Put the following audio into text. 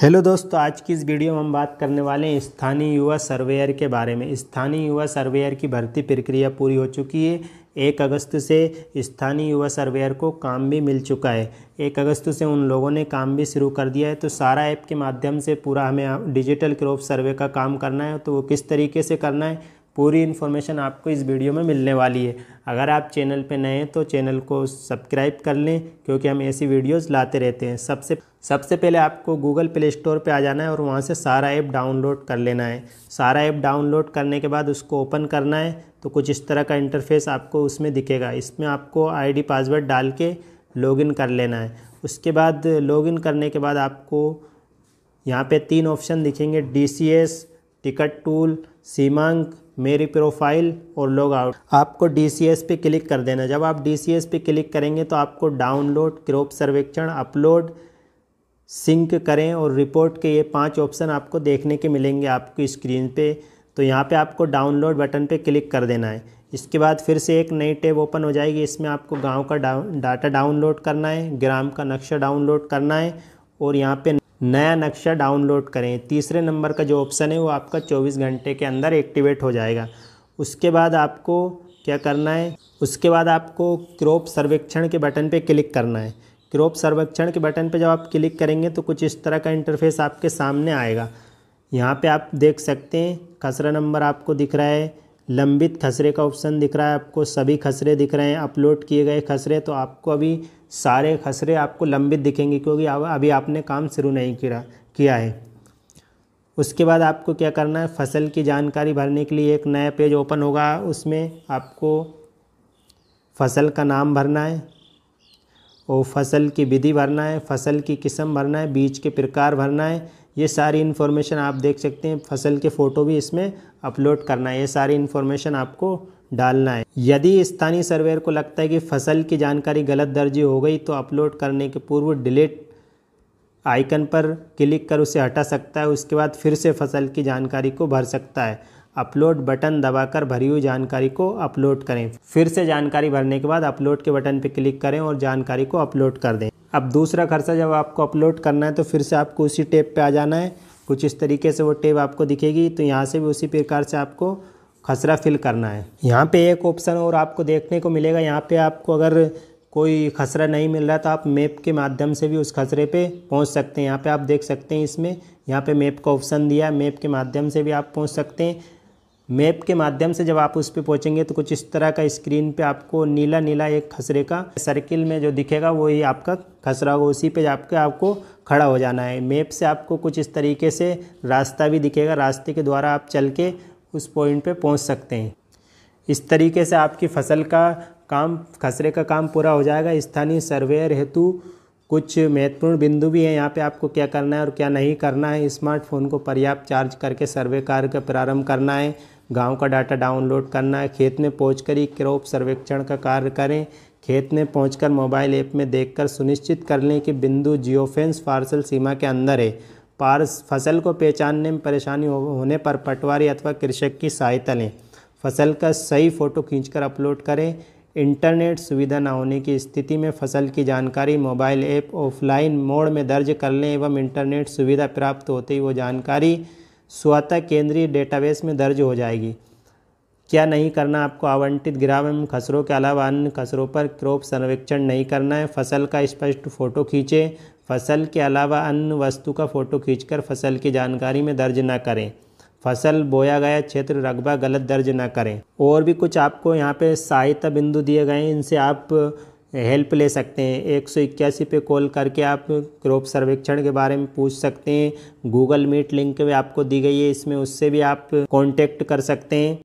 hello दोस्तों आज की इस वीडियो में हम बात करने वाले हैं स्थानीय युवा सर्वेयर के बारे में स्थानीय युवा सर्वेयर की भर्ती प्रक्रिया पूरी हो चुकी है एक अगस्त से स्थानीय युवा सर्वेयर को काम भी मिल चुका है एक अगस्त से उन लोगों ने काम भी शुरू कर दिया है तो सारा ऐप के माध्यम से पूरा हमें डिजिटल क्रॉप सर्वे का काम करना है तो वो किस तरीके से करना है पूरी इन्फॉर्मेशन आपको इस वीडियो में मिलने वाली है अगर आप चैनल पर नए हैं तो चैनल को सब्सक्राइब कर लें क्योंकि हम ऐसी वीडियोज़ लाते रहते हैं सबसे सबसे पहले आपको गूगल प्ले स्टोर पर आ जाना है और वहाँ से सारा ऐप डाउनलोड कर लेना है सारा ऐप डाउनलोड करने के बाद उसको ओपन करना है तो कुछ इस तरह का इंटरफेस आपको उसमें दिखेगा इसमें आपको आईडी पासवर्ड डाल के लॉगिन कर लेना है उसके बाद लॉगिन करने के बाद आपको यहाँ पे तीन ऑप्शन दिखेंगे D C S ticket tool सीमांक मेरी प्रोफाइल और लॉग आउट आपको डी सी एस पे क्लिक कर देना जब आप डी सी एस पे क्लिक करेंगे तो आपको डाउनलोड क्रॉप सर्वेक्षण अपलोड सिंक करें और रिपोर्ट के ये पांच ऑप्शन आपको देखने के मिलेंगे आपकी स्क्रीन पे तो यहाँ पे आपको डाउनलोड बटन पे क्लिक कर देना है इसके बाद फिर से एक नई टैब ओपन हो जाएगी इसमें आपको गाँव का डाउन डाटा डाउनलोड करना है ग्राम का नक्शा डाउनलोड करना है और यहाँ पर नया नक्शा डाउनलोड करें तीसरे नंबर का जो ऑप्शन है वो आपका 24 घंटे के अंदर एक्टिवेट हो जाएगा उसके बाद आपको क्या करना है उसके बाद आपको क्रॉप सर्वेक्षण के बटन पे क्लिक करना है क्रॉप सर्वेक्षण के बटन पे जब आप क्लिक करेंगे तो कुछ इस तरह का इंटरफेस आपके सामने आएगा यहाँ पर आप देख सकते हैं खसरा नंबर आपको दिख रहा है लंबित खसरे का ऑप्शन दिख रहा है आपको सभी खसरे दिख रहे हैं अपलोड किए गए खसरे तो आपको अभी सारे खसरे आपको लंबित दिखेंगे क्योंकि अभी आपने काम शुरू नहीं किया है उसके बाद आपको क्या करना है फसल की जानकारी भरने के लिए एक नया पेज ओपन होगा उसमें आपको फसल का नाम भरना है और फसल की विधि भरना है फसल की किस्म भरना है बीज के प्रकार भरना है ये सारी इन्फॉर्मेशन आप देख सकते हैं फसल के फ़ोटो भी इसमें अपलोड करना है ये सारी इन्फॉर्मेशन आपको डालना है यदि स्थानीय सर्वेयर को लगता है कि फसल की जानकारी गलत दर्जी हो गई तो अपलोड करने के पूर्व डिलीट आइकन पर क्लिक कर उसे हटा सकता है उसके बाद फिर से फसल की जानकारी को भर सकता है अपलोड बटन दबाकर भरी हुई जानकारी को अपलोड करें फिर से जानकारी भरने के बाद अपलोड के बटन पर क्लिक करें और जानकारी को अपलोड कर दें अब दूसरा खर्चा जब आपको अपलोड करना है तो फिर से आपको उसी टेप पे आ जाना है कुछ इस तरीके से वो टेप आपको दिखेगी तो यहाँ से भी उसी प्रकार से आपको खसरा फिल करना है यहाँ पे एक ऑप्शन और आपको देखने को मिलेगा यहाँ पे आपको अगर कोई खसरा नहीं मिल रहा तो आप मैप के माध्यम से भी उस खसरे पे पहुँच सकते हैं यहाँ पे आप देख सकते हैं इसमें यहाँ पे मैप का ऑप्शन दिया मैप के माध्यम से भी आप पहुँच सकते हैं मैप के माध्यम से जब आप उस पर पहुँचेंगे तो कुछ इस तरह का स्क्रीन पे आपको नीला नीला एक खसरे का सर्किल में जो दिखेगा वही आपका खसरा होगा उसी पे जाके आपको खड़ा हो जाना है मैप से आपको कुछ इस तरीके से रास्ता भी दिखेगा रास्ते के द्वारा आप चल के उस पॉइंट पे पहुंच सकते हैं इस तरीके से आपकी फसल का काम खसरे का काम पूरा हो जाएगा स्थानीय सर्वेयर हेतु कुछ महत्वपूर्ण बिंदु भी हैं यहाँ पे आपको क्या करना है और क्या नहीं करना है स्मार्टफोन को पर्याप्त चार्ज करके सर्वे कार्य का प्रारंभ करना है गांव का डाटा डाउनलोड करना है खेत में पहुँच कर ही क्रॉप सर्वेक्षण का कार्य करें खेत में पहुँच कर मोबाइल ऐप में देखकर सुनिश्चित कर लें कि बिंदु जियोफेंस पार्सल सीमा के अंदर है पार्स फसल को पहचानने में परेशानी होने पर पटवारी अथवा कृषक की सहायता लें फसल का सही फ़ोटो खींचकर अपलोड करें इंटरनेट सुविधा न होने की स्थिति में फसल की जानकारी मोबाइल ऐप ऑफलाइन मोड में दर्ज कर लें एवं इंटरनेट सुविधा प्राप्त होते ही वो जानकारी स्वतः केंद्रीय डेटाबेस में दर्ज हो जाएगी क्या नहीं करना आपको आवंटित ग्राम एवं खसरों के अलावा अन्य खसरों पर क्रॉप सर्वेक्षण नहीं करना है फसल का स्पष्ट फ़ोटो खींचें फसल के अलावा अन्य वस्तु का फ़ोटो खींचकर फसल की जानकारी में दर्ज न करें फसल बोया गया क्षेत्र रकबा गलत दर्ज न करें और भी कुछ आपको यहाँ पे सहायता बिंदु दिए गए हैं इनसे आप हेल्प ले सकते हैं एक सौ इक्यासी पे कॉल करके आप क्रॉप सर्वेक्षण के बारे में पूछ सकते हैं गूगल मीट लिंक भी आपको दी गई है इसमें उससे भी आप कांटेक्ट कर सकते हैं